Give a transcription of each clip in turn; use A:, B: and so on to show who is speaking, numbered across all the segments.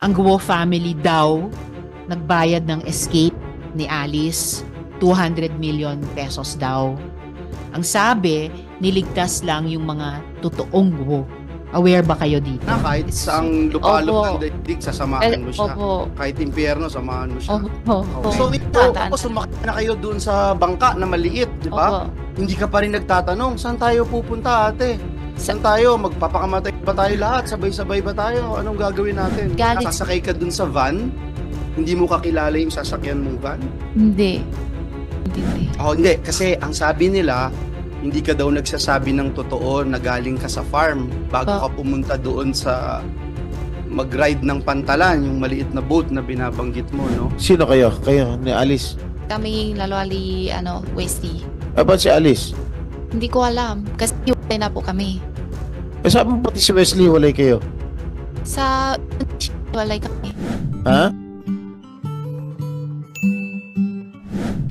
A: Ang Guo family daw nagbayad ng escape ni Alice, 200 million pesos daw. Ang sabi, niligtas lang yung mga totoong Guo. Aware ba kayo dito? Na kahit saang lupalop ng
B: daigdig, sasamahan mo siya. Opo. Kahit impyerno, samahan mo siya. Opo. Opo. So, ito, tapos sumakit na kayo doon sa bangka na maliit, di ba? Hindi ka pa rin nagtatanong, saan tayo pupunta ate? Saan tayo? Magpapakamatay ba tayo lahat? Sabay-sabay ba tayo? Anong gagawin natin? Galit. Nakasakay ka dun sa van? Hindi mo kakilala yung sasakyan mong van? Hindi. Hindi, hindi. Oh, hindi. Kasi ang sabi nila, hindi ka daw nagsasabi ng totoo na galing ka sa farm bago ka pumunta doon sa mag-ride ng pantalan, yung maliit na boat na binabanggit mo,
C: no? Sino kayo? Kayo ni Alice?
D: Kami, lalo ano, Westy.
C: Ah, ba't si Alice?
D: Hindi ko alam. Kasi hiwalay na po kami.
C: Eh, sabi mo pati si Wesley hiwalay kayo?
D: Sa... hiwalay
A: kami. Ha?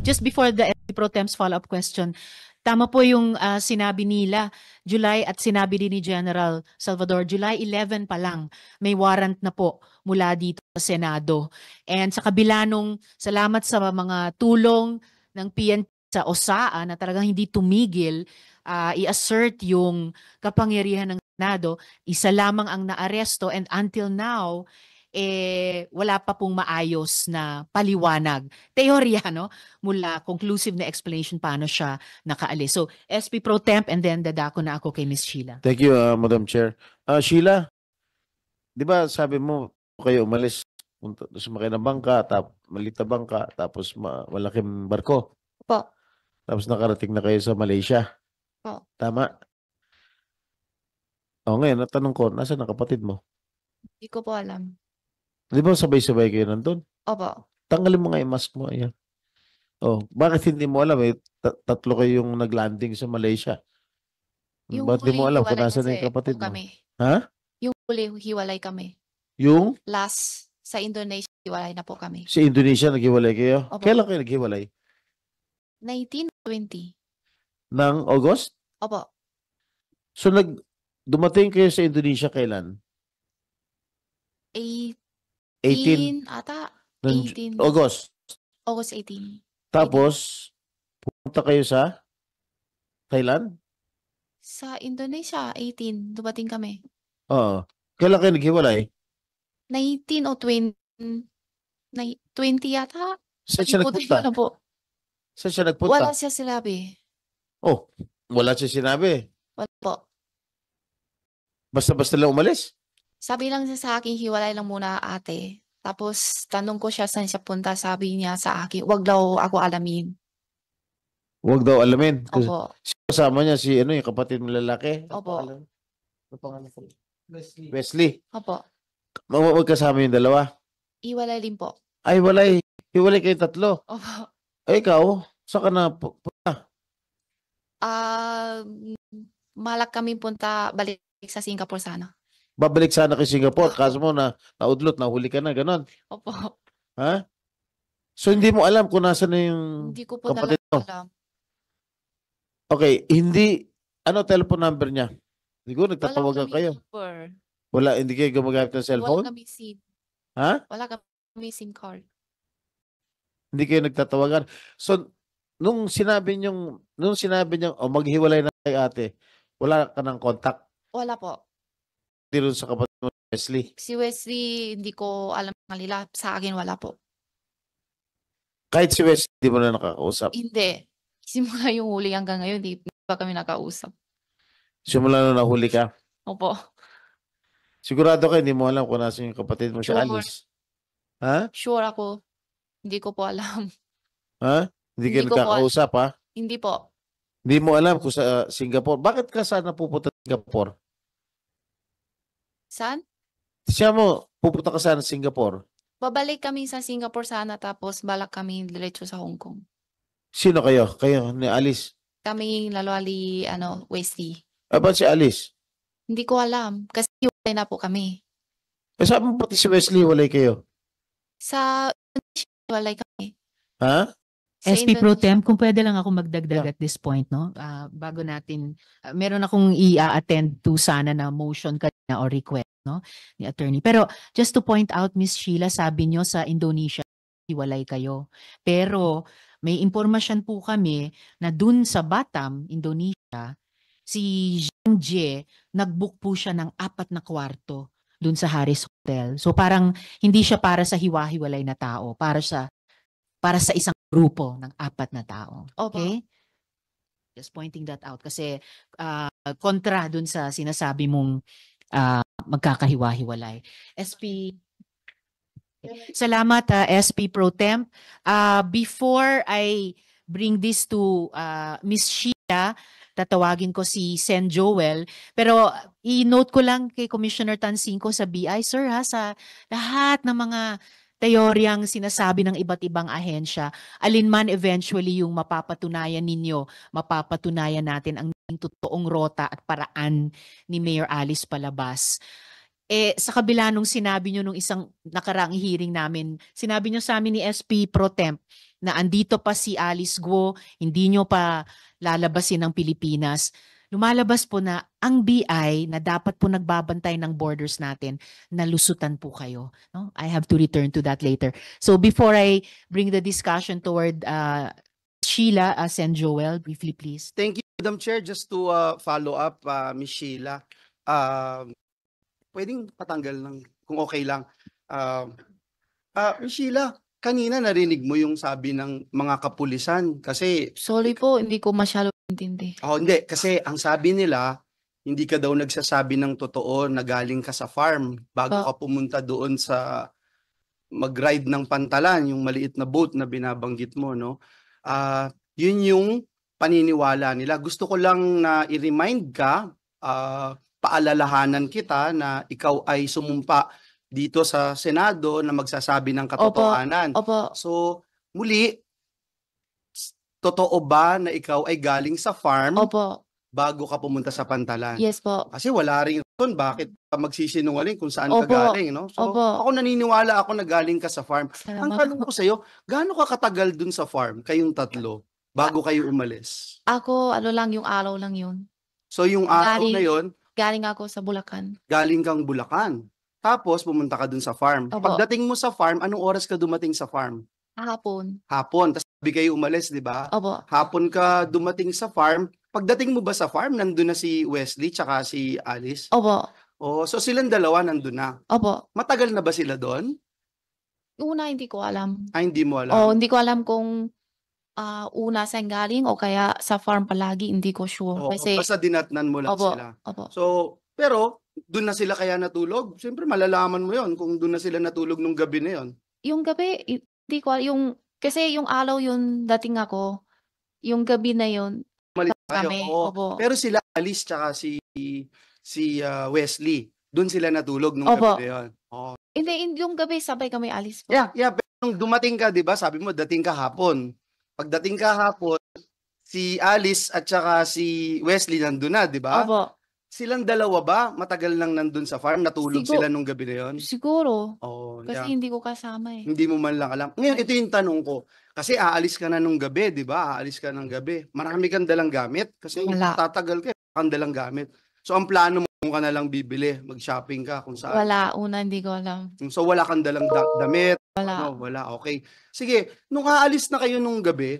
A: Just before the Pro Temps follow-up question, tama po yung uh, sinabi nila, July at sinabi din ni General Salvador, July 11 pa lang, may warrant na po mula dito sa Senado. And sa kabila nung salamat sa mga tulong ng PNP sa OSAA na talagang hindi tumigil uh, i-assert yung kapangyarihan ng Senado. Isa lamang ang naaresto and until now, eh, wala pa pong maayos na paliwanag. Teorya, no? Mula conclusive na explanation paano siya nakaalis. So, SP Pro Temp and then dadako na ako kay Miss Sheila.
C: Thank you, uh, Madam Chair. Uh, Sheila, di ba sabi mo kayo umalis punta, sumakay ng bangka, tap, malita bangka, tapos ma- malaking barko? Po. Tapos nakarating na kayo sa Malaysia. Po. Tama? O ngayon, natanong ko, nasa na kapatid mo?
D: Hindi ko po alam.
C: Di ba sabay-sabay kayo nandun? Opo. Tanggalin mo nga yung mask mo. Ayan. Oh, bakit hindi mo alam eh? Ta- tatlo kayong naglanding sa Malaysia. Yung Bakit di mo alam kung nasa na yung kapatid mo? kami. Ha?
D: Yung huli, hiwalay kami. Yung Last, sa Indonesia, hiwalay na po kami.
C: sa Indonesia naghiwalay kayo? Opo. Kailan kayo naghiwalay?
D: 1920.
C: Ng August? Opo. So, nag, dumating kayo sa Indonesia kailan?
D: 18, 18 ata.
C: Ng, 18. August.
D: August 18.
C: Tapos, 18. pumunta kayo sa Thailand?
D: Sa Indonesia, 18. Dumating kami.
C: Oo. Kailan kayo naghiwalay?
D: 19 o 20. 20 yata. Sa siya nagpunta? Na po.
C: Saan siya nagpunta? Wala
D: siya sinabi.
C: Oh, wala siya sinabi. Wala po. Basta-basta lang umalis?
D: Sabi lang niya sa akin, hiwalay lang muna ate. Tapos tanong ko siya saan siya punta, sabi niya sa akin, wag daw ako alamin.
C: Wag daw alamin. Kasi Opo. Kasama niya si ano, yung kapatid mo lalaki. Opo. Ano pangalan ko? Wesley. Wesley. Opo. Mag- magkasama yung dalawa.
D: Iwalay din po.
C: Ay, walay. Hiwalay kayo tatlo. Opo. Ay, eh, ikaw, saan ka na punta?
D: Ah, malak kami punta balik sa Singapore sana.
C: Babalik sana kay Singapore, kaso mo na naudlot, nahuli ka na, ganon. Opo. Ha? So, hindi mo alam kung nasa na yung... Hindi ko po Kapatid mo. alam. Okay, hindi... Ano telephone number niya? Siguro nagtatawagan kayo. Wala, hindi kayo gumagamit ng Wala cellphone? kami SIM. Ha?
D: Wala kami SIM card.
C: Hindi kayo nagtatawagan. So, nung sinabi niyong, nung sinabi niya, oh, maghiwalay na kay ate, wala ka ng contact? Wala po. Hindi rin sa kapatid mo, Wesley?
D: Si Wesley, hindi ko alam kanila. Sa akin, wala po.
C: Kahit si Wesley, hindi mo na nakakausap?
D: Hindi. Simula yung huli hanggang ngayon, hindi pa kami nakausap.
C: Simula nung nahuli ka? Opo. Sigurado ka, hindi mo alam kung nasan yung kapatid mo sure. si Alice. Ha?
D: Sure ako. Hindi ko po alam.
C: Ha? Hindi, Hindi ko kayo po- nagkakausap, ha?
D: Hindi po.
C: Hindi mo alam kung sa uh, Singapore. Bakit ka sana pupunta sa Singapore? Saan? Siya mo, pupunta ka sana sa Singapore.
D: Babalik kami sa Singapore sana tapos balak kami diretso sa Hong Kong.
C: Sino kayo? Kayo ni Alice.
D: Kami lalwali, ano, Wesley.
C: Ah, ba't si Alice?
D: Hindi ko alam kasi wala na po kami.
C: Eh, sabi mo pati si Wesley, walay kayo.
A: Sa Walay kami.
C: Ha? Sa SP Pro Indonesia. Tem,
A: kung pwede lang ako magdagdag Yeah. at this point, no? Ah, bago natin, ah, meron akong i-attend to sana na motion kanina or request, no? Ni attorney. Pero just to point out, Miss Sheila, sabi nyo sa Indonesia, hiwalay kayo. Pero may impormasyon po kami na dun sa Batam, Indonesia, si Zhang nag-book po siya ng apat na kwarto dun sa Harris Hotel. So parang hindi siya para sa hiwa-hiwalay na tao, para sa para sa isang grupo ng apat na tao. Okay? Opo. Just pointing that out kasi uh, kontra dun sa sinasabi mong uh, magkakahiwa-hiwalay. SP Salamat uh, ah, SP Pro Temp. Uh, before I bring this to uh, Miss Sheila, tatawagin ko si Sen Joel. Pero i-note ko lang kay Commissioner Tansinko sa BI, sir ha, sa lahat ng mga teoryang sinasabi ng iba't ibang ahensya, alinman eventually yung mapapatunayan ninyo, mapapatunayan natin ang totoong rota at paraan ni Mayor Alice Palabas. Eh, sa kabila nung sinabi nyo nung isang nakaraang hearing namin, sinabi nyo sa amin ni SP Pro Temp, na andito pa si Alice Guo, hindi nyo pa lalabasin ng Pilipinas, lumalabas po na ang BI na dapat po nagbabantay ng borders natin, nalusutan po kayo. No? I have to return to that later. So before I bring the discussion toward uh, Sheila uh, San Joel, briefly please.
B: Thank you, Madam Chair. Just to uh, follow up, uh, Ms. Sheila, uh, pwedeng patanggal ng, kung okay lang. Um, uh, uh, Ms. Sheila, kanina narinig mo yung sabi ng mga kapulisan kasi Sorry po, hindi ko masyado intindi. oh hindi kasi ang sabi nila hindi ka daw nagsasabi ng totoo na galing ka sa farm bago ka pumunta doon sa mag-ride ng pantalan yung maliit na boat na binabanggit mo no ah yun yung paniniwala nila gusto ko lang na i-remind ka ah, paalalahanan kita na ikaw ay sumumpa dito sa Senado na magsasabi ng katotohanan. Opo. Opo. So, muli, totoo ba na ikaw ay galing sa farm Opo. bago ka pumunta sa pantalan? Yes po. Kasi wala rin doon, bakit ka magsisinungaling kung saan Opo. ka galing, no? So, Opo. ako naniniwala ako na galing ka sa farm. Salamat Ang tanong ko sa'yo, gaano ka katagal dun sa farm, kayong tatlo, bago kayo umalis?
D: Ako, ano lang, yung araw lang yun. So,
B: yung araw Galing- na yun?
D: Galing ako sa Bulacan.
B: galing kang Bulacan. Tapos pumunta ka dun sa farm. Opo. Pagdating mo sa farm, anong oras ka dumating sa farm?
D: Hapon.
B: Hapon. Tapos sabi kayo umalis, di ba? Opo. Hapon ka dumating sa farm. Pagdating mo ba sa farm, nandun na si Wesley tsaka si Alice? Opo. Oh, so silang dalawa nandun na. Opo. Matagal na ba sila doon?
D: Una, hindi ko alam.
B: Ah, hindi mo alam. Oh, hindi ko
D: alam kung uh, una sa galing o kaya sa farm palagi, hindi ko sure. Oo, Kasi, basta
B: dinatnan mo lang Opo. sila. Opo. So, pero doon na sila kaya natulog? Siyempre, malalaman mo yon kung doon na sila natulog nung gabi na yon.
D: Yung gabi, hindi ko, yung, kasi yung alaw yun, dating ako, yung gabi na yun,
B: Malis kami. Oo. Opo. Pero sila, Alice, tsaka si, si uh, Wesley, doon sila natulog nung Opo. gabi na yun. Oo.
D: Hindi, yung gabi, sabay kami, Alice. po.
B: Yeah, yeah. Pero nung dumating ka, di ba, sabi mo, dating ka hapon. Pagdating ka hapon, si Alice at tsaka si Wesley nandun na, di ba? Opo silang dalawa ba matagal nang nandun sa farm? Natulog Sigur- sila nung gabi na yun?
D: Siguro. Oh, kasi yeah. hindi ko kasama eh.
B: Hindi mo man lang alam. Ngayon, ito yung tanong ko. Kasi aalis ka na nung gabi, di ba? Aalis ka ng gabi. Marami kang dalang gamit. Kasi Wala. tatagal ka, kang dalang gamit. So, ang plano mo, kung ka na lang bibili, mag-shopping ka kung saan.
D: Wala, una hindi ko alam.
B: So, wala kang dalang da- damit? Wala. Ano, wala, okay. Sige, nung aalis na kayo nung gabi,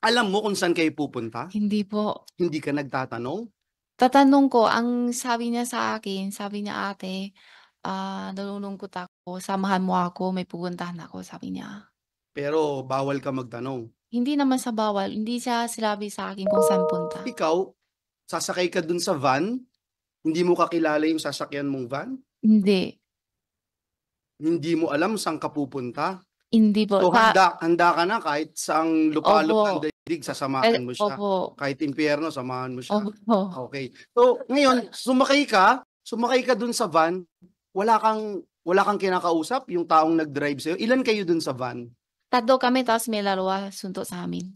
B: alam mo kung saan kayo pupunta? Hindi po. Hindi ka nagtatanong?
D: Tatanong ko, ang sabi niya sa akin, sabi niya, "Ate, ah, nalulungkot ako, samahan mo ako, may pupuntahan ako," sabi niya.
B: Pero bawal ka magtanong.
D: Hindi naman sa bawal, hindi siya sinabi sa akin kung saan punta.
B: Ikaw, sasakay ka dun sa van, hindi mo kakilala yung sasakyan mong van, Hindi. hindi mo alam saan ka pupunta.
D: Hindi po. So handa,
B: handa ka na kahit saang Opo. lupalop ng daigdig, sasamahan mo siya. Opo. Kahit impyerno, samahan mo siya.
D: Opo.
B: Okay. So, ngayon, sumakay ka, sumakay ka dun sa van, wala kang wala kang kinakausap, yung taong nag-drive sa'yo. Ilan kayo dun sa van?
D: Tatlo kami, tapos may larwa sunto sa amin.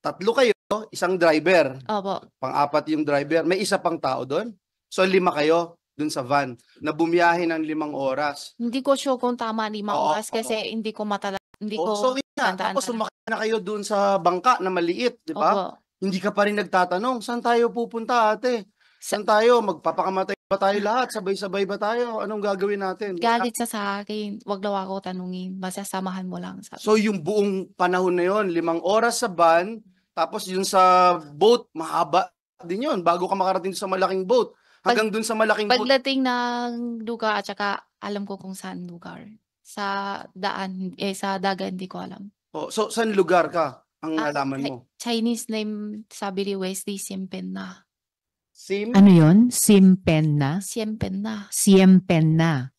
B: Tatlo kayo, isang driver. Opo. Pang-apat yung driver. May isa pang tao doon? So, lima kayo dun sa van na bumiyahe ng limang oras.
D: Hindi ko sure kung tama limang Oo, oras kasi oo. hindi ko matala hindi oh, ko oh, so, yeah. Tapos sumakay na kayo doon sa bangka
B: na maliit, di ba? Hindi ka pa rin nagtatanong, saan tayo pupunta ate? Saan tayo? Magpapakamatay ba tayo lahat? Sabay-sabay ba tayo? Anong gagawin natin? Galit
D: sa akin. Huwag daw ako tanungin. Basta samahan mo lang. Sabi. So
B: yung buong panahon na yon, limang oras sa van, tapos yun sa boat, mahaba din yon bago ka makarating sa malaking boat. Hanggang Pag, dun sa malaking pagdating boat.
D: Pagdating ng lugar at saka alam ko kung saan lugar sa daan, eh, sa dagat, hindi ko alam.
B: Oh, so, saan lugar ka? Ang Ah, nalaman mo?
D: Chinese name, sabi ni Wesley, Siempen na. Sim? Ano yon?
A: Simpen na?
D: Siempen na.
A: Siempen na.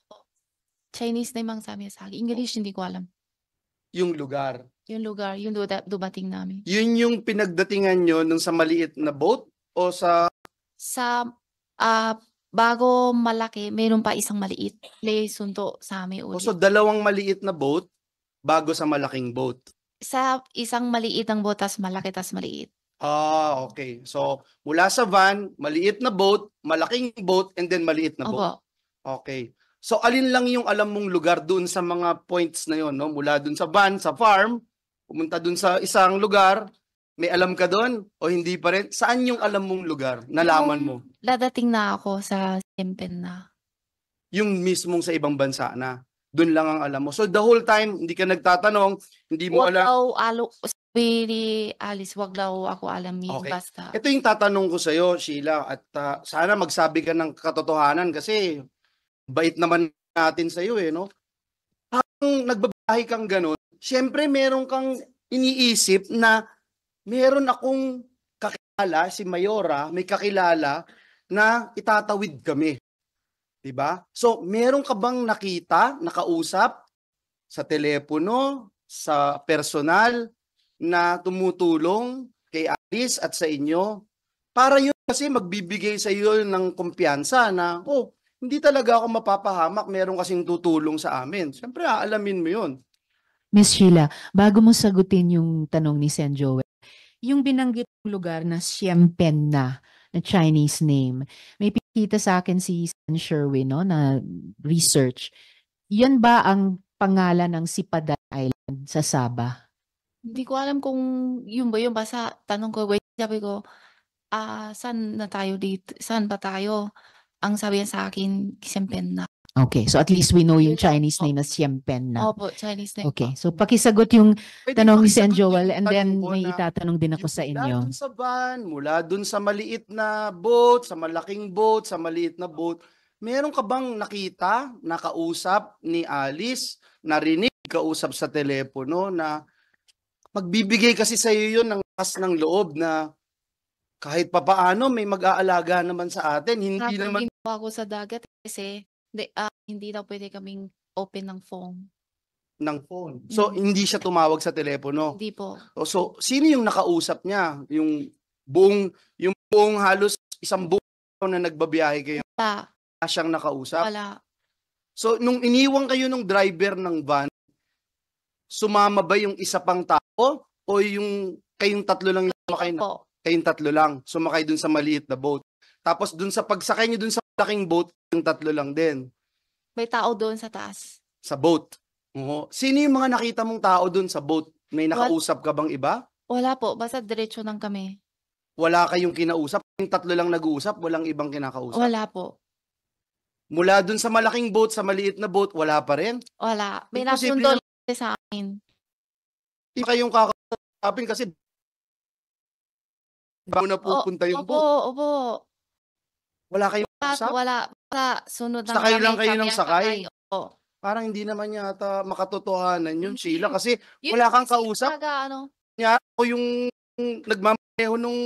D: Chinese name ang sabi sa akin. English, hindi ko alam. Yung lugar. Yung lugar, yung duda- dumating namin. Yun
B: yung pinagdatingan nyo nung sa maliit na boat? O sa
D: Sa ah, Bago malaki, meron pa isang maliit. Lay sundo sa amin ulit. O, oh, so dalawang
B: maliit na boat bago sa malaking boat.
D: Sa isang maliit ang boat, tas malaki, tas maliit.
B: Ah, okay. So, mula sa van, maliit na boat, malaking boat, and then maliit na Opo. boat. Okay. So, alin lang yung alam mong lugar doon sa mga points na yon, no? Mula doon sa van, sa farm, pumunta doon sa isang lugar, may alam ka doon o hindi pa rin? Saan yung alam mong lugar? Nalaman mo?
D: dadating na ako sa Simpen na.
B: Yung mismong sa ibang bansa na. Doon lang ang alam mo. So the whole time, hindi ka nagtatanong, hindi mo wag alam. Daw,
D: alo, really, Alice, wag daw ako alam yun, okay. basta.
B: Ito yung tatanong ko sa'yo, Sheila, at uh, sana magsabi ka ng katotohanan kasi bait naman natin sa'yo eh, no? Habang nagbabahay kang ganun, syempre meron kang iniisip na meron akong kakilala, si Mayora, may kakilala na itatawid kami. 'Di ba? So, meron ka bang nakita, nakausap sa telepono, sa personal na tumutulong kay Alice at sa inyo para yun kasi magbibigay sa iyo ng kumpiyansa na oh, hindi talaga ako mapapahamak, meron kasing tutulong sa amin. Siyempre, aalamin mo yun.
A: Miss Sheila, bago mo sagutin yung tanong ni Sen Joel, yung binanggit lugar na Siempen na, na Chinese name. May kita sa akin si San Sherwin no, na research. Yan ba ang pangalan ng Sipadan Island sa Sabah?
D: Hindi ko alam kung yun ba yun. Basta tanong ko, wait, sabi ko, ah, uh, saan na tayo dito? Saan ba tayo? Ang sabi niya sa akin, Kisempen na.
A: Okay, so at least we know yung Chinese name na Xiempen na.
D: Opo, Chinese name.
A: Okay, so pakisagot yung tanong ni Sen Joel and then may itatanong din ako sa inyo. Mula dun sa
B: van, mula dun sa maliit na boat, sa malaking boat, sa maliit na boat, meron ka bang nakita, nakausap ni Alice, narinig, kausap sa telepono na magbibigay kasi sa iyo yun ng kas ng loob na kahit papaano may mag-aalaga naman sa atin. Hindi Kapag naman...
D: ako sa dagat kasi hindi, ah, hindi daw pwede kaming open ng phone.
B: ng phone. So, Mm. hindi siya tumawag sa telepono. Hindi po. O, So, sino yung nakausap niya? Yung buong, yung buong halos isang buong na nagbabiyahe kayo, Pa, wala siyang nakausap. wala. So, nung iniwan kayo ng driver ng van, sumama ba yung isa pang tao? O yung kayong tatlo lang yung sumakay na? Kayong tatlo lang, sumakay dun sa maliit na boat. Tapos dun sa pagsakay niyo dun sa laking boat, yung tatlo lang din.
D: May tao doon sa taas.
B: Sa boat. Oo. Sino yung mga nakita mong tao doon sa boat? May nakausap ka bang iba?
D: Wala po, basta diretso lang kami.
B: Wala kayong kinausap? Yung tatlo lang nag-uusap, walang ibang kinakausap?
D: Wala po.
B: Mula doon sa malaking boat, sa maliit na boat, wala pa rin?
D: Wala. May Imposible nasundo lang sa akin. Hindi kayong kakausapin kasi
B: baka na pupunta yung opo, boat. Opo, opo. Wala kayong
D: Wala, usap? wala, wala. Sunod lang Sakay lang kayo
B: ng sakay? Oo. Parang hindi naman yata makatotohanan yun, Sheila. Kasi Yun wala kang kausap. talaga, ano, Niya ako yung nagmamaneho nung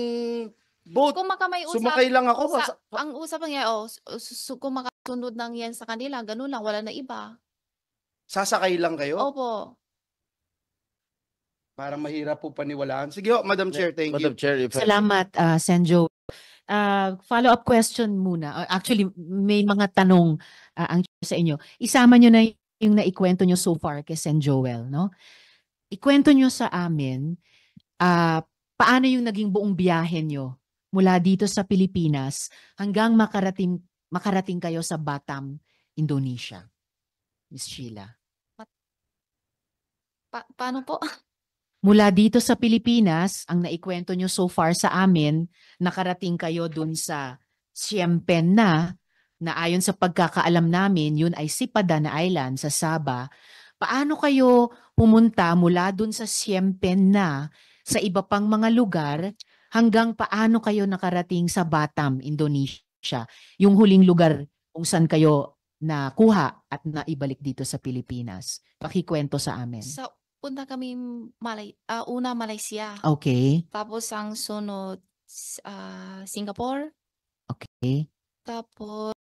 B: boat.
D: kung makamay usap, Sumakay lang ako. sa- ang usap niya, oh, su- oh, su- kung makasunod lang yan sa kanila, ganun lang, wala na iba.
B: Sasakay lang kayo. Opo. Parang mahirap po paniwalaan. Sige, oh, Madam Chair,
C: thank you. Madam Chair,
B: if I- Salamat,
A: uh, ah, Senjo uh, follow-up question muna. Ah, actually, may mga tanong uh, ang sa inyo. Isama nyo na yung naikwento nyo so far kay San Joel, no? Ikwento nyo sa amin uh, paano yung naging buong biyahe nyo mula dito sa Pilipinas hanggang makarating, makarating kayo sa Batam, Indonesia. Miss Sheila. Pa- paano po? Mula dito sa Pilipinas, ang naikwento nyo so far sa amin, nakarating kayo dun sa Siempen na, na ayon sa pagkakaalam namin, yun ay Sipadana Island sa Saba. Paano kayo pumunta mula dun sa Siempen na sa iba pang mga lugar hanggang paano kayo nakarating sa Batam, Indonesia? Yung huling lugar kung saan kayo nakuha at naibalik dito sa Pilipinas. Pakikwento sa amin. Sa
D: Punta kami Malay ah, una Malaysia,
A: Okay.
D: tapos ang sunod, uh, Singapore. Okay. Tapos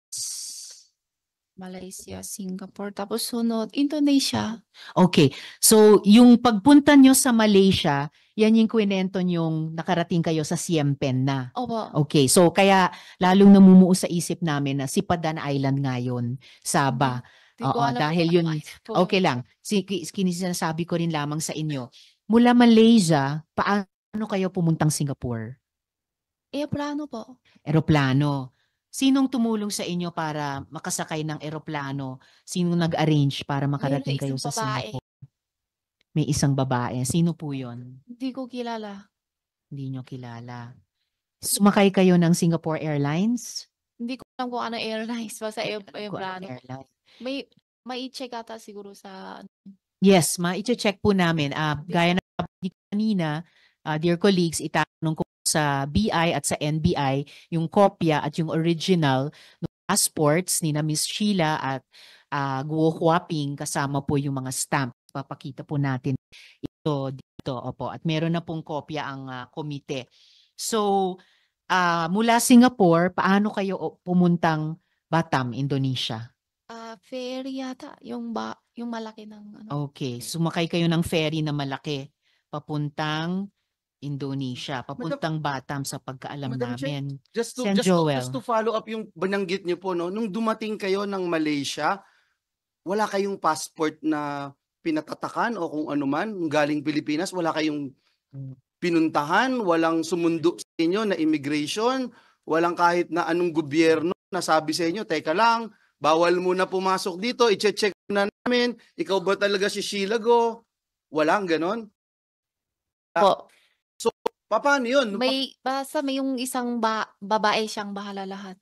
D: Malaysia, Singapore, tapos sunod Indonesia.
A: Okay. So, yung pagpunta nyo sa Malaysia, yan yung kwento yung nakarating kayo sa Siem Reap na. Opo. Okay, so kaya lalong namumuo sa isip namin na si Padan Island ngayon, Saba. Oo, dahil ano yun, okay lang. Sinasabi ko rin lamang sa inyo, mula Malaysia, paano kayo pumuntang Singapore? Eroplano po. Eroplano. Sinong tumulong sa inyo para makasakay ng eroplano? Sinong nag-arrange para makarating kayo sa babae. Singapore? May isang babae. Sino po yon? Hindi ko kilala. Hindi nyo kilala. Sumakay kayo ng Singapore Airlines?
D: Hindi ko alam kung ano airlines. Basta ano aeroplano. Airline. May mai-check ata siguro sa
A: Yes, ma check po namin. Uh, gaya na kanina, uh, dear colleagues, itanong ko sa BI at sa NBI yung kopya at yung original ng passports ni na Miss Sheila at uh, Guo Huaping kasama po yung mga stamp. Papakita po natin ito dito. Opo. At meron na pong kopya ang uh, komite. So, uh, mula Singapore, paano kayo pumuntang Batam, Indonesia?
D: ferry yata, yung ba, yung malaki ng
A: ano. Okay, sumakay kayo ng ferry na malaki papuntang Indonesia, papuntang Batam sa pagkaalam Madam Chair, namin. Just to, just, Joel. just to
B: follow up yung bananggit niyo po, no? nung dumating kayo ng Malaysia, wala kayong passport na pinatatakan o kung ano man, galing Pilipinas, wala kayong pinuntahan, walang sumundo sa inyo na immigration, walang kahit na anong gobyerno na sabi sa inyo, teka lang, Bawal mo na pumasok dito, i-check na namin, ikaw ba talaga si Sheila Go? Walang ganon? Ah, po. So, paano yun?
D: May, basta may yung isang ba, babae siyang bahala lahat.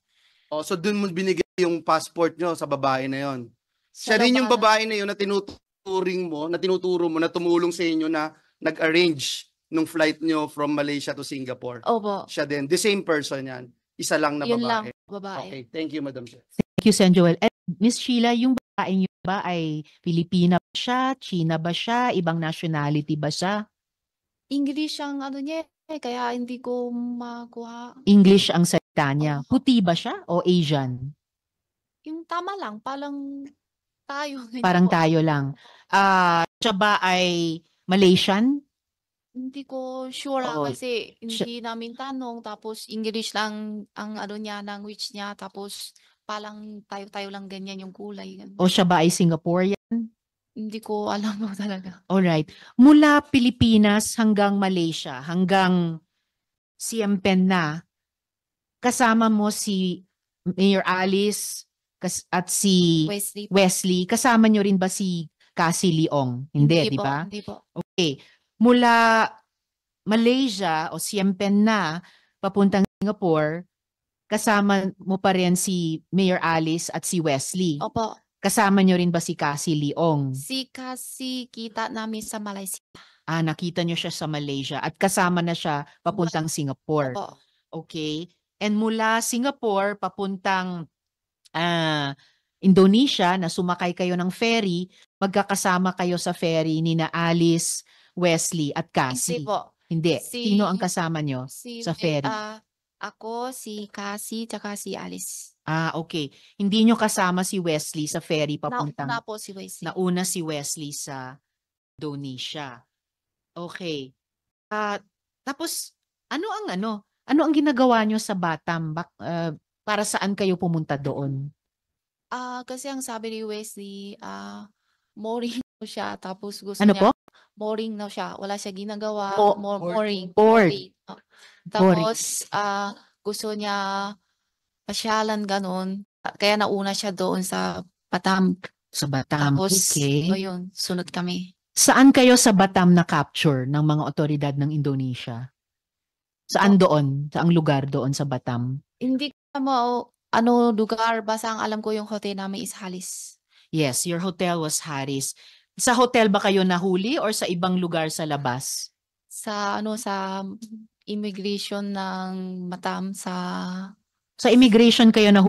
B: Oh, so dun mo binigay yung passport nyo sa babae na yon.
D: Siya rin yung babae
B: na yon na tinuturing mo, na tinuturo mo, na tumulong sa inyo na nag-arrange nung flight nyo from Malaysia to Singapore. Opo. Siya din. The same person yan. Isa lang na yun babae. Lang
D: babae. Okay, thank you, Madam Chair.
A: Thank you, Sen Joel. And Miss Sheila, yung babae niyo ba ay Pilipina ba siya, China ba siya, ibang nationality ba siya?
D: English ang ano niya eh, kaya hindi ko makuha.
A: English ang salita niya. Puti ba siya o Asian?
D: Yung tama lang, parang tayo. Parang tayo
A: lang. Ah, siya ba ay Malaysian?
D: Hindi ko sure, lang ah, kasi hindi namin tanong tapos English lang ang ano niya, language niya tapos palang tayo-tayo lang ganyan yung kulay,
A: O siya ba ay Singaporean?
D: Hindi ko alam po talaga.
A: Alright. Mula Pilipinas hanggang Malaysia, hanggang Siempen na, kasama mo si Mayor Alice kas at si Wesley Wesley. Kasama nyo rin ba si Cassie Leong? Hindi, Hindi di ba? hindi po. Okay mula Malaysia o Siempen na papuntang Singapore, kasama mo pa rin si Mayor Alice at si Wesley. Opo. Kasama nyo rin ba si Cassie Leong? Si Cassie kita namin sa Malaysia. Ah, nakita nyo siya sa Malaysia at kasama na siya papuntang Singapore. Opo. Okay. And mula Singapore papuntang uh, Indonesia na sumakay kayo ng ferry, magkakasama kayo sa ferry ni na Alice, Wesley at Cassie? Hindi po. Hindi. Si- Sino ang kasama nyo Si, sa eh, ferry? ah,
D: ako, si Cassie, tsaka si Alice.
A: ah, okay. Hindi nyo kasama si Wesley sa ferry papuntang... Nauna
D: po si Wesley.
A: Nauna si Wesley sa Donesia. Okay. Ah, tapos, ano ang ano? Ano ang ginagawa nyo sa Batam? Bak, ah, para saan kayo pumunta doon?
D: Ah, kasi ang sabi ni Wesley, ah, mooring daw siya, tapos gusto Ano niya po? boring na siya. Wala siya ginagawa. Bo- more boring. Bored.
A: Ah, boring.
D: Tapos, ah, gusto niya pasyalan ganun. Ah, kaya nauna siya doon sa
A: Batam. Sa Batam. Tapos, okay. oh,
D: yun, sunod kami.
A: Saan kayo sa Batam na capture ng mga otoridad ng Indonesia? Saan doon? Saang lugar doon sa Batam?
D: Hindi ko mo ano lugar, basta ang alam ko yung hotel namin is Halis.
A: Yes, your hotel was Harris. Sa hotel ba kayo nahuli or sa ibang lugar sa labas?
D: Sa ano sa immigration ng Matam sa
A: Sa immigration kayo nahuli?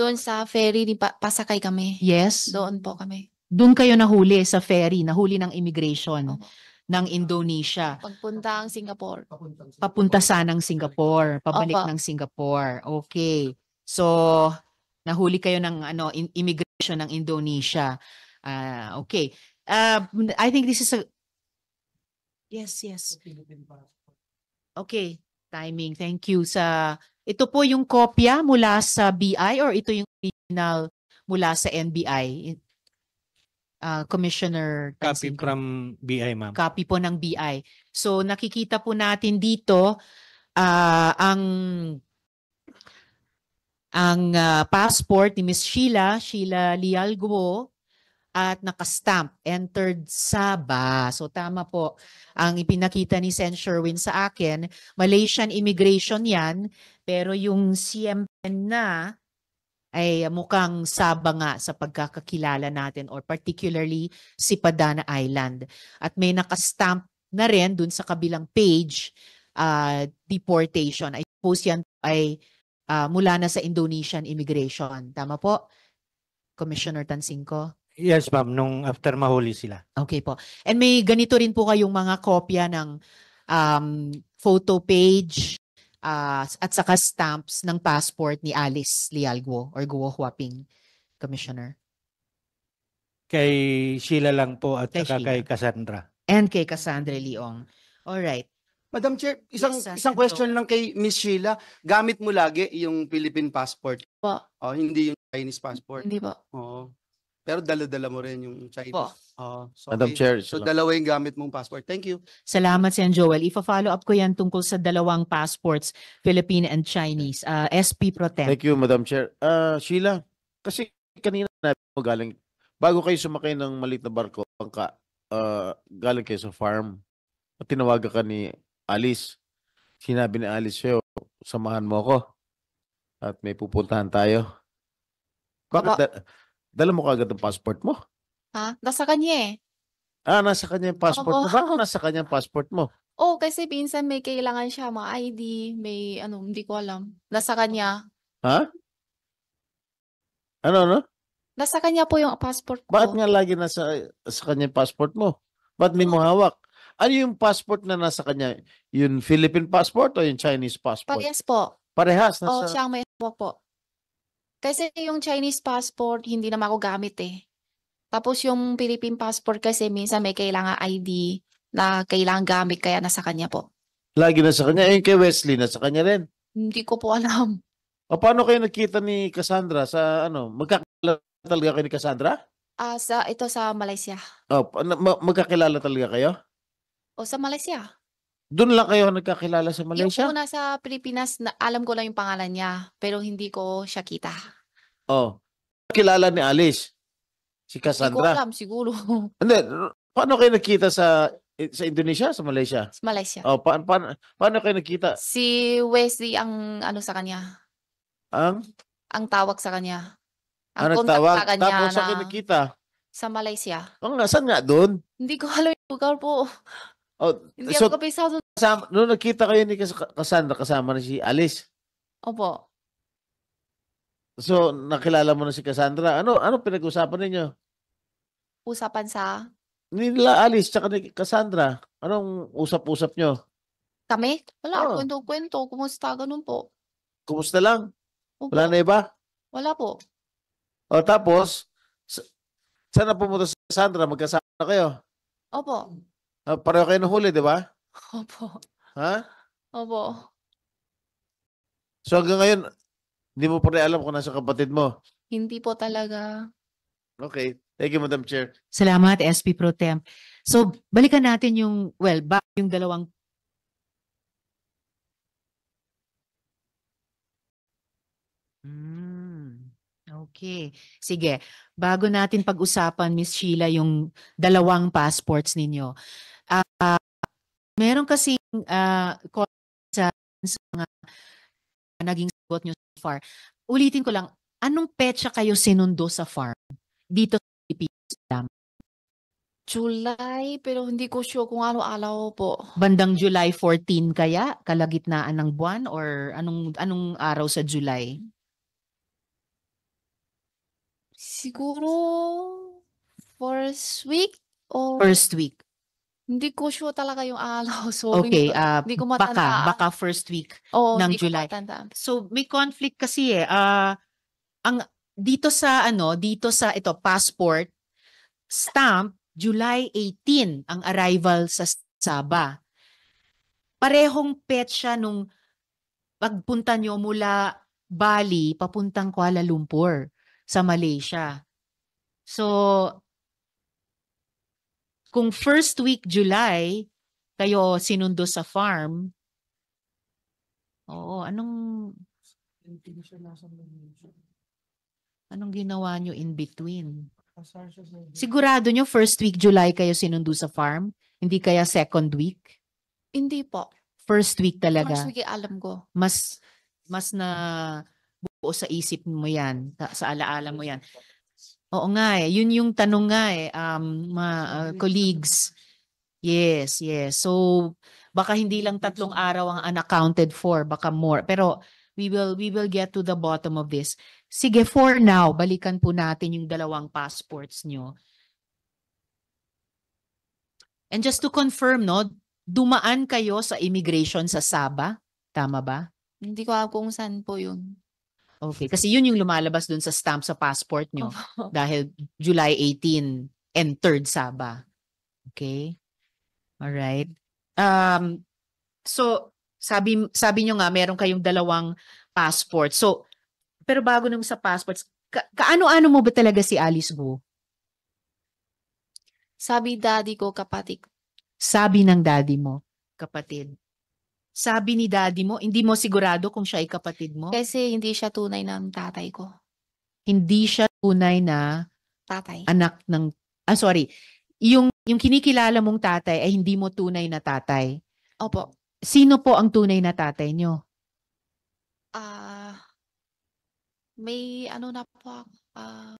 D: doon sa ferry ni pa, pasakay kami. Yes. Doon po kami.
A: Doon kayo nahuli sa ferry, nahuli ng immigration ng Indonesia.
D: Pagpunta ang Singapore.
A: Papunta sanang Singapore, pabalik Opo. ng Singapore. Okay. So, nahuli kayo ng ano immigration ng Indonesia. Ah, okay uh, I think this is a Yes, yes. Okay, timing. Thank you sa ito po yung kopya mula sa BI or ito yung original mula sa NBI. Uh, ah, Commissioner Copy Tansico. from BI, ma'am. Copy po ng BI. So nakikita po natin dito uh, ang ang uh, passport ni Miss Sheila, Sheila Lialgo at nakastamp, entered Sabah. So tama po ang ipinakita ni Sen Sherwin sa akin. Malaysian immigration yan, pero yung CMN na ay mukhang Sabah nga sa pagkakakilala natin or particularly si Padana Island. At may nakastamp na rin dun sa kabilang page, uh, deportation. I suppose yan ay uh, mula na sa Indonesian immigration. Tama po, Commissioner Tansinko? Yes, ma'am, nung after mahuli sila. Okay po. And may ganito rin po kayong mga kopya ng um, photo page uh, at saka stamps ng passport ni Alice Lialguo or Guo Huaping, Commissioner.
B: Kay Sheila lang po at kay saka Sheila. kay Cassandra.
A: And kay Cassandra Leong. All right. Madam Chair, isang Yes, isang question
B: lang kay Miss Sheila. Gamit mo lagi yung Philippine passport? Po. Oh, hindi yung Chinese passport. Hindi po. Oo. Oh. Pero dala-dala mo rin yung Chinese. Po. Oh, ah, so, Madam okay. Chair. So salamat. dalawa yung gamit mong passport.
A: Thank you. Salamat si Joel. Ifa-follow up ko yan tungkol sa dalawang passports, Philippine and Chinese. Uh, ah, SP Pro Thank
C: you, Madam Chair. Uh, Sheila, kasi kanina nabi mo galing, bago kayo sumakay ng maliit na barko, bangka, uh, galing kayo sa farm, at tinawag ka ni Alice. Sinabi ni Alice sa'yo, samahan mo ako at may pupuntahan tayo. Bakit, Baka, Dala mo kagad ang passport mo?
D: Ha? Nasa kanya eh.
C: Ah, nasa kanya yung passport mo. Bakit nasa kanya yung passport mo?
D: Oh, kasi pinsan may kailangan siya, mga ID, may ano, hindi ko alam. Nasa kanya.
C: Ha? Ano, ano?
D: Nasa kanya po yung passport
C: ko. Bakit nga lagi nasa sa kanya yung passport mo? Bakit hindi mo hawak? Ano yung passport na nasa kanya? Yung Philippine passport o yung Chinese passport? Parehas po. Parehas. Nasa... Oh, siyang
D: may hawak po. Kasi yung Chinese passport, hindi naman ako gamit eh. Tapos yung Philippine passport kasi minsan may kailangan ID na kailangan gamit kaya nasa kanya po.
C: Lagi na sa kanya. Eh, kay Wesley, nasa kanya rin.
D: Hindi ko po alam.
C: O, paano kayo nakita ni Cassandra sa ano? Magkakilala talaga kayo ni Cassandra?
D: Ah, sa ito sa Malaysia.
C: O, pa- ma- magkakilala talaga kayo?
D: O sa Malaysia.
C: Doon lang kayo nagkakilala sa Malaysia? Yung una
D: sa Pilipinas, na, alam ko lang yung pangalan niya, pero hindi ko siya kita.
C: Oh. Kilala ni Alice? Si Hindi ko alam,
D: siguro. Hindi.
C: Paano kayo nakita sa eh, sa Indonesia, sa Malaysia? Sa Malaysia. Oh, pa, pa, paano kayo nakita?
D: Si Wesley ang ano sa kanya, Ang, ang tawag sa kanya. Ang ang ah, tawag? sa kanya Tapos na, sa kanya nakita? sa Malaysia.
C: Ang oh, nga, saan nga doon?
D: Hindi ko alam yung lugar po.
C: Oh, Hindi so, ako kapisado. Kasama, nung nakita kayo ni Cassandra, kasama na si Alice. Opo. So, nakilala mo na si Cassandra. Ano ano pinag-usapan ninyo?
D: Usapan sa?
C: Nila Alice, tsaka ni Cassandra. Anong usap-usap nyo?
D: Kami? Wala, oh. Ah. kwento-kwento. Kumusta, ganun po.
C: Kumusta lang? Opo. Wala na iba? Wala po. O tapos, sa- saan na pumunta si Cassandra? Magkasama kayo? Opo. Ah, pareho kayo ng di ba? Opo. Ha? Opo. So hanggang ngayon, hindi mo pa rin alam kung nasa kapatid
A: mo.
D: Hindi po talaga.
A: Okay. Thank you, Madam Chair. Salamat, SP Pro Temp. So, balikan natin yung, well, back yung dalawang Okay. Sige. Bago natin pag-usapan, Miss Sheila, yung dalawang passports ninyo. Uh, uh, meron kasi uh, sa, sa mga naging sagot nyo so far. Ulitin ko lang, anong petsa kayo sinundo sa farm? Dito sa Pilipinas
D: July, pero hindi ko sure kung ano alaw po.
A: Bandang July 14 kaya, kalagitnaan ng buwan or anong anong araw sa July?
D: Siguro, first week or First week. hindi ko sure talaga yung araw. Sorry. Okay, ah, hindi ko baka,
A: baka first week. Oo, ng July. So may conflict kasi eh. Ah, ang dito sa ano, dito sa ito passport stamp July 18 ang arrival sa Saba. Parehong petsa nung pagpunta nyo mula Bali papuntang Kuala Lumpur sa Malaysia. So, kung first week July, kayo sinundo sa farm, oo, anong... Anong ginawa nyo in between? Sigurado nyo first week July kayo sinundo sa farm? Hindi kaya second week? Hindi po. First week talaga? First week eh, alam ko. Mas, mas na o sa isip mo yan, sa, alaala mo yan. Oo nga eh, yun yung tanong nga eh, um, mga uh, colleagues. Yes, yes. So, baka hindi lang tatlong araw ang unaccounted for, baka more. Pero we will we will get to the bottom of this. Sige, for now, balikan po natin yung dalawang passports nyo. And just to confirm, no, dumaan kayo sa immigration sa Saba? Tama ba?
D: Hindi ko alam kung saan po yun.
A: Okay, kasi yun yung lumalabas dun sa stamp sa passport nyo. Oh. Dahil July 18 and 3rd Saba. Okay? Alright. Um, so, sabi, sabi nyo nga, meron kayong dalawang passport. So, pero bago nung sa passports, ka- kaano-ano mo ba talaga si Alice Wu? Sabi daddy ko, kapatid. Sabi ng daddy mo, kapatid sabi ni daddy mo, hindi mo sigurado kung siya ay kapatid mo? Kasi hindi siya tunay ng tatay ko. Hindi siya tunay na Tatay. anak ng, ah sorry, yung, yung kinikilala mong tatay ay hindi mo tunay na tatay. Opo. Sino po ang tunay na tatay niyo? Ah,
D: may ano na po ako. ah,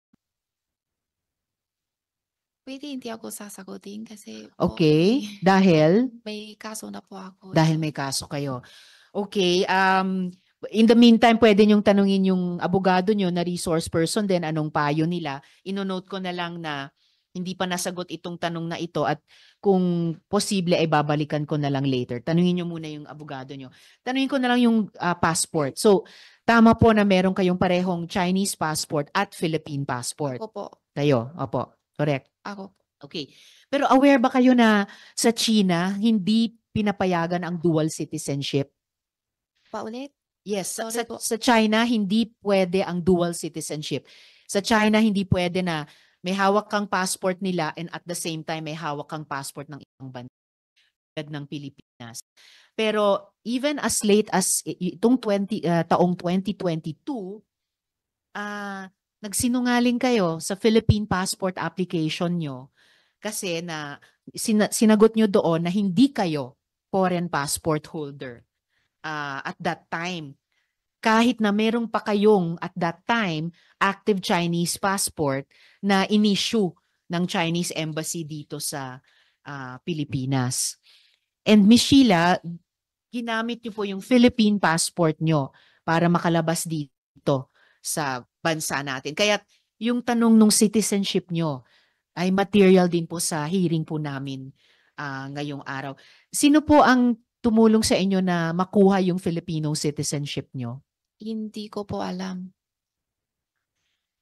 D: Maybe hindi ako sasagutin
A: kasi po, Okay, dahil may kaso na po ako. Eh. dahil may kaso kayo. Okay, um in the meantime pwede niyong tanungin yung abogado niyo na resource person din anong payo nila. Ino-note ko na lang na hindi pa nasagot itong tanong na ito at kung posible ay eh, babalikan ko na lang later. Tanungin niyo muna yung abogado niyo. Tanungin ko na lang yung ah, passport. So, tama po na meron kayong parehong Chinese passport at Philippine passport. Opo. po. Tayo, opo. Correct. Ako. Okay. Pero aware ba kayo na sa China, hindi pinapayagan ang dual citizenship? Paulit? Yes. Sa, sa, sa China, hindi pwede ang dual citizenship. Sa China, hindi pwede na may hawak kang passport nila and at the same time may hawak kang passport ng ibang bansa ng Pilipinas. Pero even as late as itong 20 uh, ah, taong 2022 ah uh, nagsinungaling kayo sa Philippine passport application nyo kasi na sin- sinagot nyo doon na hindi kayo foreign passport holder uh, at that time. Kahit na merong pa kayong at that time active Chinese passport na inissue ng Chinese embassy dito sa uh, Pilipinas. And Miss Sheila, ginamit niyo po yung Philippine passport niyo para makalabas dito sa bansa natin. Kaya yung tanong nung citizenship nyo ay material din po sa hearing po namin uh, ngayong araw. Sino po ang tumulong sa inyo na makuha yung Filipino citizenship nyo? Hindi ko po alam.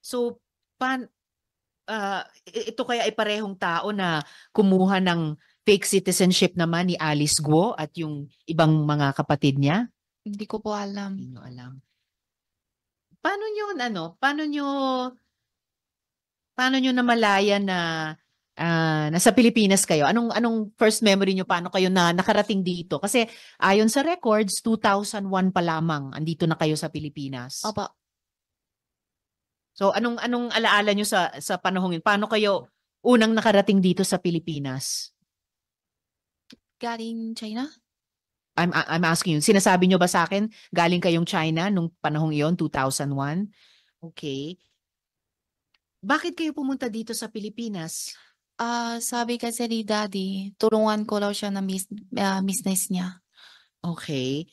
A: So, pan, uh, ito kaya ay parehong tao na kumuha ng fake citizenship naman ni Alice Guo at yung ibang mga kapatid niya? Hindi ko po alam. Hindi ko alam paano nyo, ano, paano nyo, paano nyo namalaya na uh, ah, nasa Pilipinas kayo? Anong anong first memory nyo paano kayo na nakarating dito? Kasi ayon sa records, 2001 pa lamang andito na kayo sa Pilipinas. Opo. So anong anong alaala niyo sa sa panahong yun? Paano kayo unang nakarating dito sa Pilipinas?
D: Galing China?
A: I'm, I'm asking you, sinasabi nyo ba sa akin, galing kayong China nung panahong iyon, 2001? Okay. Bakit kayo pumunta dito sa Pilipinas? Ah, sabi
D: kasi ni Daddy, tulungan ko raw siya na mis- ah, business niya.
A: Okay.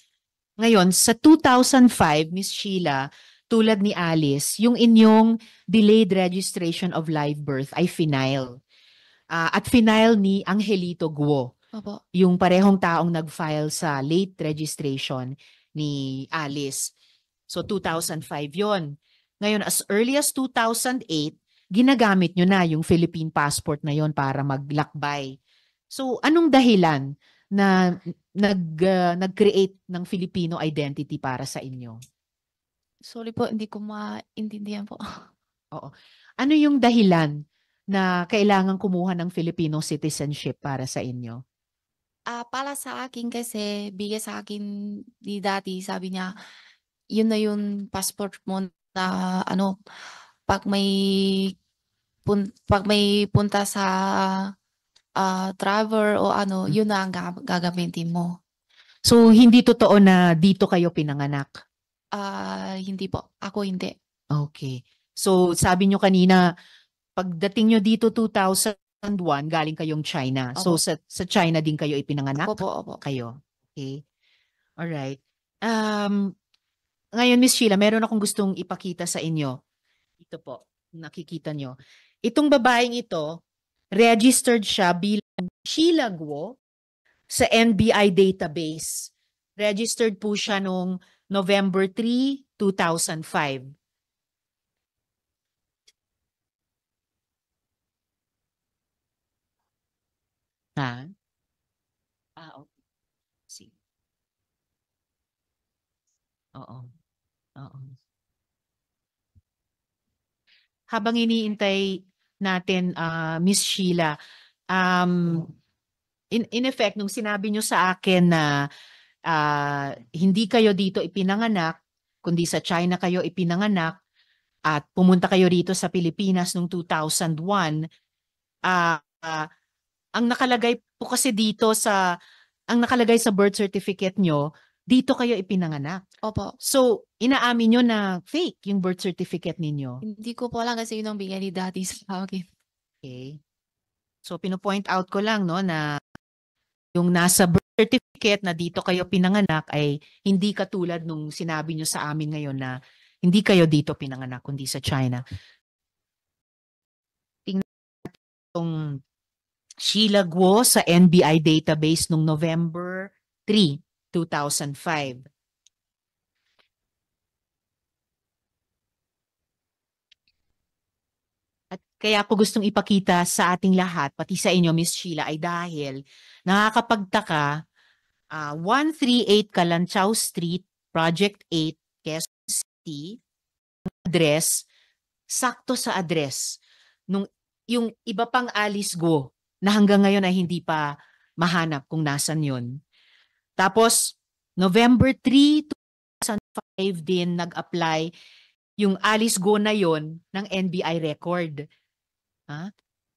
A: Ngayon, sa 2005, Miss Sheila, tulad ni Alice, yung inyong delayed registration of live birth ay final. Ah, at final ni Angelito Guo. Opo. Yung parehong taong nag-file sa late registration ni Alice. So 2005 yon. Ngayon, as early as 2008, ginagamit nyo na yung Philippine passport na yon para maglakbay. So anong dahilan na nag, uh, nag-create ng Filipino identity para sa inyo?
D: Sorry po, hindi ko maintindihan po.
A: Oo. Ano yung dahilan na kailangan kumuha ng Filipino citizenship para sa inyo?
D: Ah, para sa akin kasi bigay sa akin ni daddy sabi niya, "Yun na yung passport mo na ano, 'pag may pun 'pag may punta sa, ah, travel o ano, hmm. yun na ang ga gagamitin mo."
A: So, hindi totoo na dito kayo pinanganak? Ah, hindi po. Ako hindi. okay So, sabi niyo kanina, pagdating niyo dito 2000 1, galing kayong China. So, sa, sa China din kayo ipinanganak? Opo, opo. Kayo. Okay. All right. Um, ngayon, Miss Sheila, meron akong gustong ipakita sa inyo. Ito po, nakikita nyo. Itong babaeng ito, registered siya bilang Sheila Guo sa NBI database. Registered po siya noong November 3, 2005. Ha? Ah, okay. Sige. Oo. Oo. Habang iniintay natin, ah, Miss Sheila, um, mm. in, in effect, nung sinabi nyo sa akin na uh, hindi kayo dito ipinanganak, kundi sa China kayo ipinanganak, at pumunta kayo rito sa Pilipinas noong 2001, uh, ah, ang nakalagay po kasi dito sa ang nakalagay sa birth certificate nyo, dito kayo ipinanganak. Opo. So, inaamin nyo na fake yung birth certificate ninyo.
D: Hindi ko po lang kasi yun ang bigyan ni daddy sa akin.
A: Okay. So, pinopoint out ko lang, no, na yung nasa birth certificate na dito kayo pinanganak ay hindi katulad nung sinabi nyo sa amin ngayon na hindi kayo dito pinanganak, kundi sa China. Tingnan natin itong Sheila Guo sa NBI database noong November 3, 2005. At kaya ko gustong ipakita sa ating lahat, pati sa inyo, Miss Sheila, ay dahil nakakapagtaka, uh, 138 Kalanchao Street, Project 8, Quezon City, address, sakto sa address. Nung, yung iba pang Alice Go, na hanggang ngayon ay hindi pa mahanap kung nasan yon. Tapos, November 3, 2005 din nag-apply yung Alice Go na yon ng NBI record. Ha?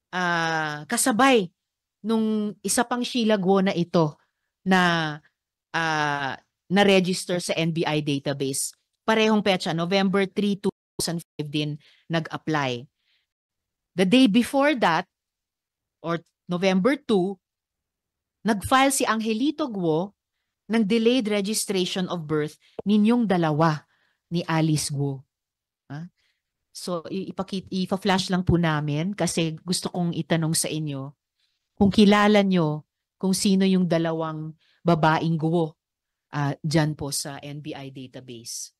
A: Uh, kasabay nung isa pang Sheila Go na ito na uh, na-register sa NBI database. Parehong petsa, November 3, 2005 din nag-apply. The day before that, or November 2, nag-file si Angelito Guo ng delayed registration of birth ninyong dalawa ni Alice Guo. Huh? So, ipakit, ipa-flash lang po namin kasi gusto kong itanong sa inyo kung kilala nyo kung sino yung dalawang babaeng Guo uh, dyan po sa NBI database.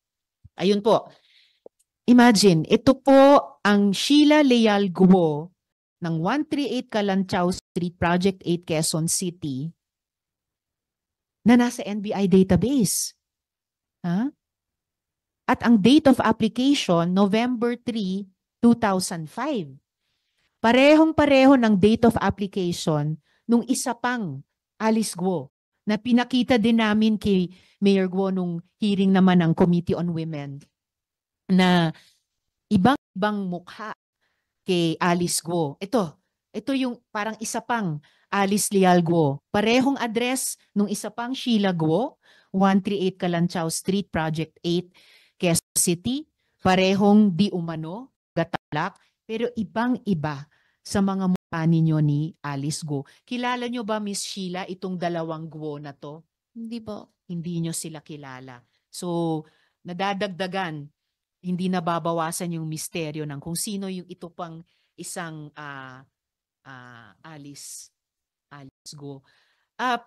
A: Ayun po. Imagine, ito po ang Sheila Leal Guo ng 138 Kalanchao Street, Project 8, Quezon City na nasa NBI database. Ha? At ang date of application, November 3, 2005. Parehong-pareho ng date of application nung isa pang Alice Guo na pinakita din namin kay Mayor Guo nung hearing naman ng Committee on Women na ibang-ibang mukha kay Alice Guo. Ito, ito yung parang isa pang Alice Leal Guo. Parehong address nung isa pang Sheila Guo, 138 Kalanchao Street, Project 8, Quezon City. Parehong di umano, gatalak, pero ibang-iba sa mga mukha ninyo ni Alice Guo. Kilala nyo ba, Miss Sheila, itong dalawang Guo na to? Hindi po. Hindi nyo sila kilala. So, nadadagdagan hindi nababawasan yung misteryo ng kung sino yung ito pang isang uh, uh, Alice Alice Go. Uh,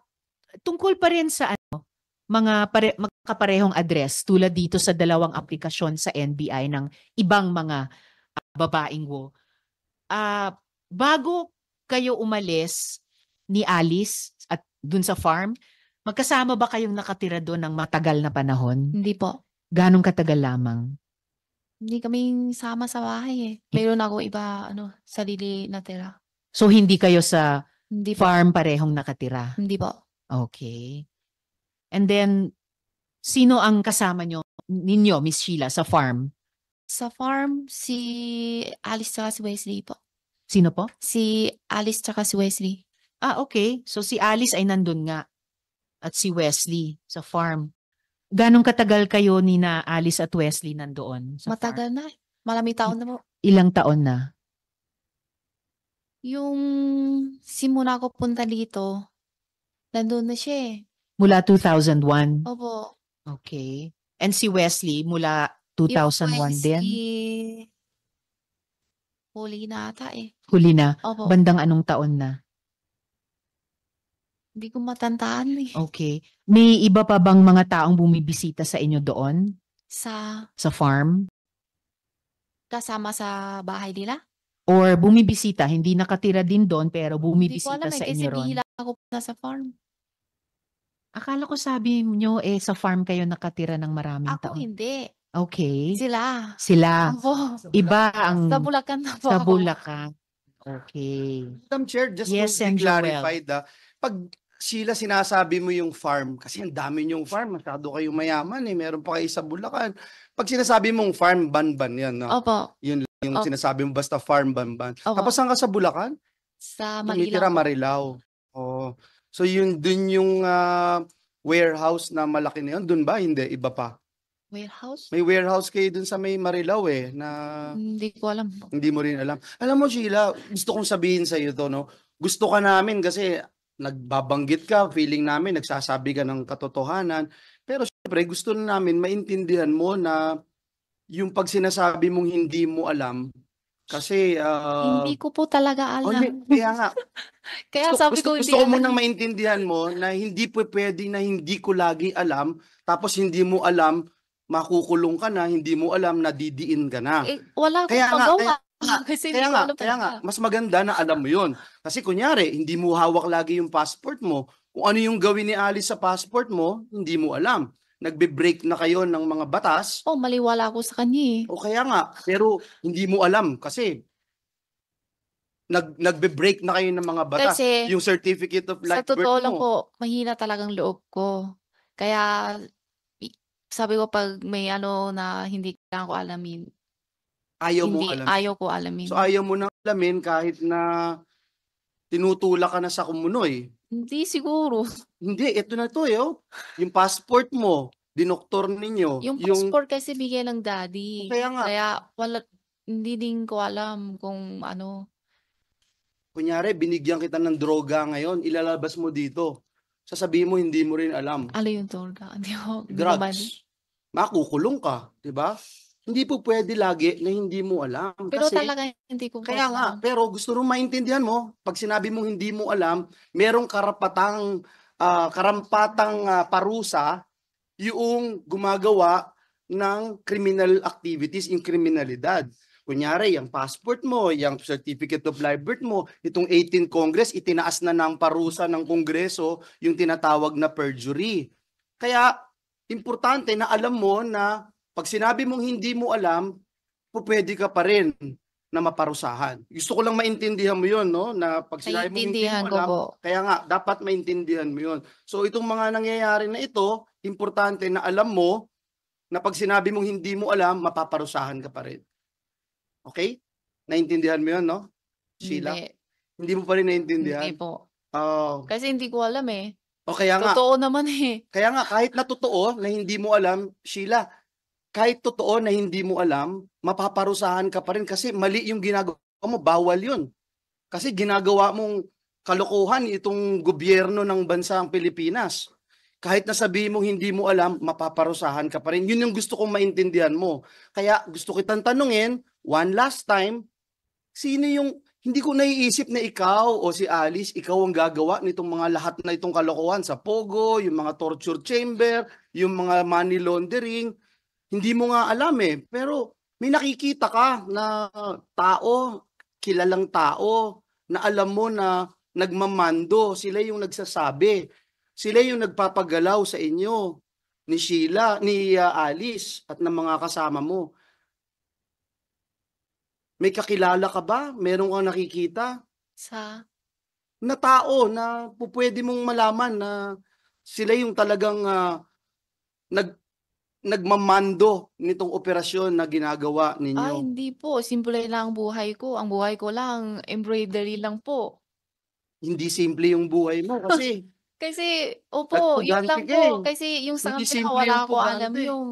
A: tungkol pa rin sa ano, mga pare- magkaparehong address tulad dito sa dalawang aplikasyon sa NBI ng ibang mga uh, babaeng wo. Uh, bago kayo umalis ni Alice at dun sa farm, magkasama ba kayong nakatira doon ng matagal na panahon? Hindi po. Ganong katagal lamang? Hindi kami sama
D: sa bahay eh. Meron ako iba, ano, sarili na tira.
A: So hindi kayo sa Hindi po. farm parehong nakatira. Hindi po. Okay. And then sino ang kasama nyo ninyo Miss Sheila sa farm? Sa farm, si Alice tsaka si Wesley po. Sino po? Si Alice tsaka si Wesley. Ah, okay. So si Alice ay nandun nga at si Wesley sa farm. Ganong katagal kayo ni na Alice at Wesley nandoon? Sa Matagal
D: farm? na. Maraming taon na po.
A: Ilang taon na?
D: Yung simula ko punta dito, nandoon na siya eh.
A: Mula 2001? Opo. Okay. And si Wesley mula 2001 din? Si...
D: Huli na ata eh.
A: Huli na? Opo. Bandang anong taon na?
D: Hindi ko matandaan eh.
A: Okay. May iba pa bang mga taong bumibisita sa inyo doon? Sa, Sa farm?
D: kasama sa bahay nila?
A: Or bumibisita, hindi nakatira din doon pero Hindi ko eh, bumibisita alam sa inyo ron? bihila
D: ako na sa farm.
A: Akala ko sabi nyo eh sa farm kayo nakatira ng maraming Ako taon. hindi. Okay. Sila. Sila. Ako. Iba ang Sa Bulacan na po sa Bulacan. Okay. Madam Chair, just Yes, to
B: clarify the ah, pag sila sinasabi mo yung farm kasi ang dami niyong farm. Masyado kayo mayaman eh. Meron pa kayo sa Bulacan. Pag sinasabi mong farm, banban yan. No? Opo. Yun lang yung Opo. sinasabi mo. Basta farm, banban Opo. Tapos saan ka sa Bulacan?
D: Sa Manila. Tumitira
B: Marilao. Oh. So yun dun yung uh, warehouse na malaki na yun. Dun ba? Hindi. Iba pa. Warehouse? May warehouse kayo dun sa may Marilaw eh. Na...
D: Hindi ko alam.
B: Hindi mo rin alam. Alam mo Sheila, gusto kong sabihin sa iyo to no. Gusto ka namin kasi nagbabanggit ka, feeling namin nagsasabi ka ng katotohanan. Pero syempre gusto na namin maintindihan mo na yung pag sinasabi mong hindi mo alam, kasi uh, hindi
D: ko po talaga oh, alam. Only, kaya nga. kaya gusto, sabi ko gusto ko munang
B: maintindihan mo na hindi po pwedeng na hindi ko lagi alam tapos hindi mo alam makukulong ka na, hindi mo alam na didiin ka na.
D: Eh, wala kaya akong nga, kagawa. kasi kaya nga, kaya nga,
B: mas maganda na alam mo yun. Kasi kunyari, hindi mo hawak lagi yung passport mo. Kung ano yung gawin ni Alice sa passport mo, hindi mo alam. Nagbe-break na kayo ng mga batas.
D: Oh, maliwala ako sa kanya eh. O kaya nga, pero
B: hindi mo alam kasi nag nagbe-break na kayo ng mga batas. Kasi, yung certificate of life Sa totoo lang po,
D: mahina talagang loob ko. Kaya sabi ko pag may ano na hindi ko alamin,
B: Ayaw mo hindi, alamin. ayaw ko alamin. So ayaw mo nang alamin kahit na tinutula ka na sa kumunoy.
D: Hindi siguro.
B: Hindi, ito na to, yo. Eh, oh. Yung passport mo, dinoktor ninyo. Yung passport
D: kasi bigay ng daddy. Kaya nga. Kaya wala, hindi din ko alam kung ano.
B: Kunyari, binigyan kita ng droga ngayon, ilalabas mo dito. Sasabihin mo, hindi mo rin alam.
D: Ano yung droga? Hindi ko.
B: Drugs. Makukulong ka, di ba? hindi po pwede lagi na hindi mo alam. Pero kasi, talaga
D: hindi ko Kaya nga,
B: pero gusto rin maintindihan mo, pag sinabi mong hindi mo alam, merong karapatang, uh, karampatang uh, parusa yung gumagawa ng criminal activities in kriminalidad. Kunyari, yung passport mo, yung certificate of live birth mo, itong 18 Congress, itinaas na ng parusa ng Kongreso yung tinatawag na perjury. Kaya, importante na alam mo na pag sinabi mong hindi mo alam, pwede ka pa rin na maparusahan. Gusto ko lang maintindihan mo yun, no? Na pag sinabi mong hindi mo alam, po. kaya nga, dapat maintindihan mo yun. So itong mga nangyayari na ito, importante na alam mo na pag sinabi mong hindi mo alam, mapaparusahan ka pa rin. Okay? Naintindihan mo yun, no? Sheila? Hindi. Hindi mo pa rin naintindihan? Hindi po. Oh.
D: Kasi hindi ko alam eh.
B: O kaya nga. Totoo naman eh. Kaya nga, kahit na totoo na hindi mo alam, Sheila, kahit totoo na hindi mo alam, mapaparusahan ka pa rin kasi mali yung ginagawa mo, bawal yun. Kasi ginagawa mong kalokohan itong gobyerno ng bansang Pilipinas. Kahit na sabihin mong hindi mo alam, mapaparusahan ka pa rin. Yun yung gusto kong maintindihan mo. Kaya gusto kitang tanungin, one last time, sino yung, hindi ko naiisip na ikaw o si Alice, ikaw ang gagawa nitong mga lahat na itong kalokohan sa Pogo, yung mga torture chamber, yung mga money laundering, hindi mo nga alam eh. Pero may nakikita ka na tao, kilalang tao, na alam mo na nagmamando, sila yung nagsasabi. Sila yung nagpapagalaw sa inyo ni Sheila, ni uh, Alice at ng mga kasama mo. May kakilala ka ba? Meron kang nakikita? Sa? Na tao na pupwede mong malaman na sila yung talagang uh, nag nagmamando nitong operasyon na ginagawa ninyo? Ah,
D: hindi po. Simple lang ang buhay ko. Ang buhay ko lang, embroidery lang po.
B: Hindi simple yung buhay mo kasi...
D: kasi, opo, yun lang po. Eh. Kasi yung sa kanila, wala ko alam yung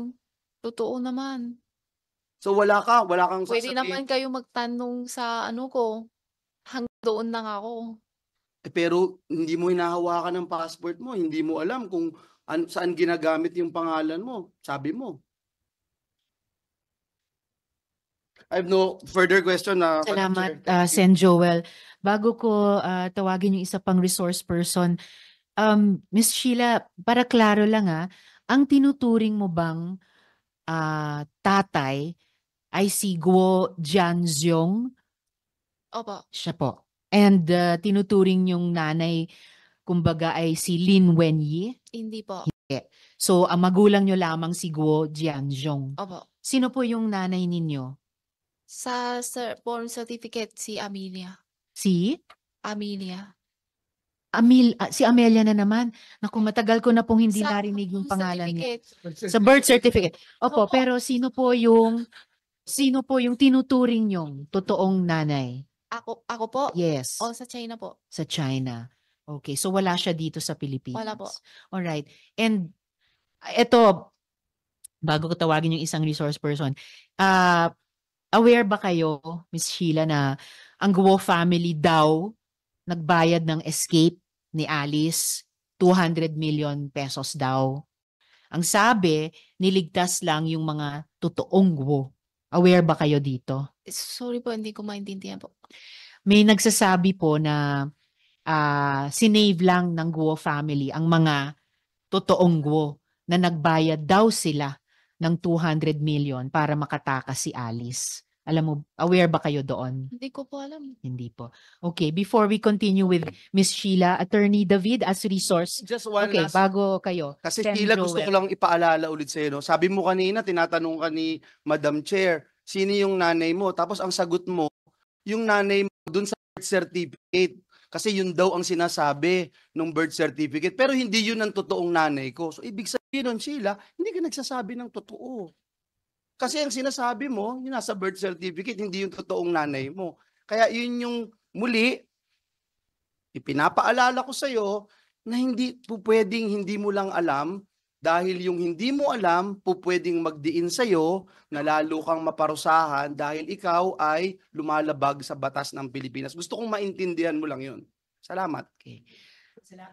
D: totoo naman.
B: So wala ka, wala kang sasabihin. Pwede naman
D: kayo magtanong sa ano ko. Hanggang doon lang ako.
B: Eh, pero hindi mo hinahawakan ng passport mo, hindi mo alam kung An, saan ginagamit yung pangalan mo? Sabi mo. I have no further question na uh, Salamat
A: uh, Sen Joel. Bago ko uh, tawagin yung isa pang resource person, um Miss Sheila, para klaro lang ah, ang tinuturing mo bang uh, tatay ay si Guo Jianzhong? Opo. Siya po. And uh, tinuturing yung nanay kumbaga ay si Lin Wenyi? Hindi po. Hindi. So, ang magulang nyo lamang si Guo Jianzhong. Opo. Sino po yung nanay ninyo?
D: Sa sir, born certificate, si Amelia. Si? Amelia.
A: Amil, ah, si Amelia na naman. Naku, matagal ko na pong hindi Sa narinig yung pangalan niya. Sa birth certificate. Opo, Opo. pero sino po yung sino po yung tinuturing yung totoong nanay?
D: Ako, ako po. Yes, O sa China po.
A: sa China. Okay, so wala siya dito sa Pilipinas. Wala po. All right. And ito ah, bago ko tawagin yung isang resource person, uh, aware ba kayo, Miss Sheila, na ang Guo family daw nagbayad ng escape ni Alice 200 million pesos daw. Ang sabi, niligtas lang yung mga totoong Guo. Aware ba kayo dito?
D: Sorry po, hindi ko maintindihan po.
A: May nagsasabi po na uh, sinave lang ng Guo family ang mga totoong Guo na nagbayad daw sila ng 200 million para makatakas si Alice. Alam mo, aware ba kayo doon?
D: Hindi ko po alam.
A: Hindi po. Okay, before we continue with Miss Sheila, Attorney David as resource. Just one okay, last... bago kayo. Kasi Sen Sheila, gusto ko
B: lang ipaalala ulit sa'yo. No? Sabi mo kanina, tinatanong ka ni Madam Chair, sino yung nanay mo? Tapos ang sagot mo, yung nanay mo dun sa certificate. Kasi yun daw ang sinasabi ng birth certificate. Pero hindi yun ang totoong nanay ko. So, ibig sabihin nun, Sheila, hindi ka nagsasabi ng totoo. Kasi ang sinasabi mo, yung nasa birth certificate, hindi yung totoong nanay mo. Kaya yun yung muli, ipinapaalala ko sa'yo na hindi po pwedeng hindi mo lang alam dahil yung hindi mo alam, pupwedeng magdiin sa'yo na lalo kang maparusahan dahil ikaw ay lumalabag sa batas ng Pilipinas. Gusto kong maintindihan mo lang yun. Salamat. Okay.
A: Salamat.